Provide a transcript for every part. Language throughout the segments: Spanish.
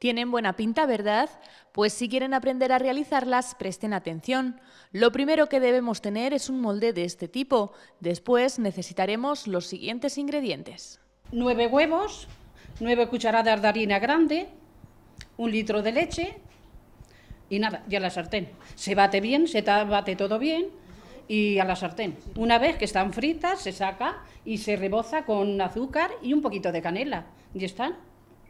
Tienen buena pinta, ¿verdad? Pues si quieren aprender a realizarlas, presten atención. Lo primero que debemos tener es un molde de este tipo. Después necesitaremos los siguientes ingredientes. Nueve huevos, nueve cucharadas de harina grande, un litro de leche y nada, ya la sartén. Se bate bien, se bate todo bien y a la sartén. Una vez que están fritas, se saca y se reboza con azúcar y un poquito de canela. Y están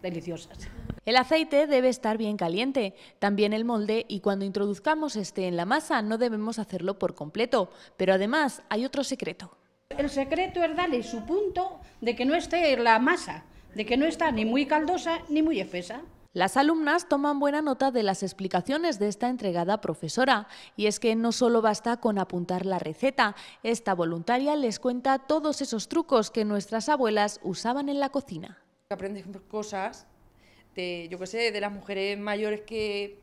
deliciosas. El aceite debe estar bien caliente, también el molde y cuando introduzcamos este en la masa no debemos hacerlo por completo, pero además hay otro secreto. El secreto es darle su punto de que no esté la masa, de que no está ni muy caldosa ni muy espesa. Las alumnas toman buena nota de las explicaciones de esta entregada profesora, y es que no solo basta con apuntar la receta, esta voluntaria les cuenta todos esos trucos que nuestras abuelas usaban en la cocina. Aprendes cosas de yo qué sé, de las mujeres mayores que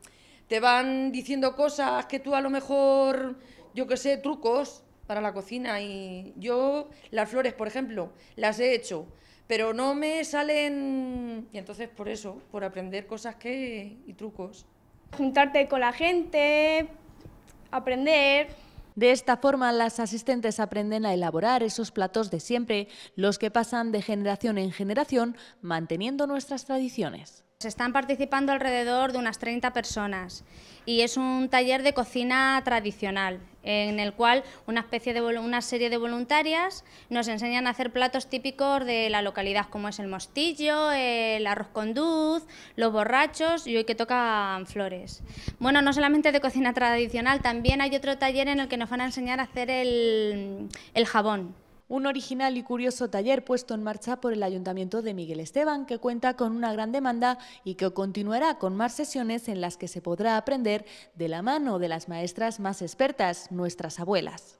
te van diciendo cosas que tú a lo mejor, yo qué sé, trucos para la cocina. Y yo las flores, por ejemplo, las he hecho, pero no me salen... Y entonces por eso, por aprender cosas que... y trucos. Juntarte con la gente, aprender. De esta forma, las asistentes aprenden a elaborar esos platos de siempre, los que pasan de generación en generación, manteniendo nuestras tradiciones. Se Están participando alrededor de unas 30 personas y es un taller de cocina tradicional en el cual una, especie de, una serie de voluntarias nos enseñan a hacer platos típicos de la localidad como es el mostillo, el arroz con duz, los borrachos y hoy que tocan flores. Bueno, no solamente de cocina tradicional, también hay otro taller en el que nos van a enseñar a hacer el, el jabón un original y curioso taller puesto en marcha por el Ayuntamiento de Miguel Esteban, que cuenta con una gran demanda y que continuará con más sesiones en las que se podrá aprender de la mano de las maestras más expertas, nuestras abuelas.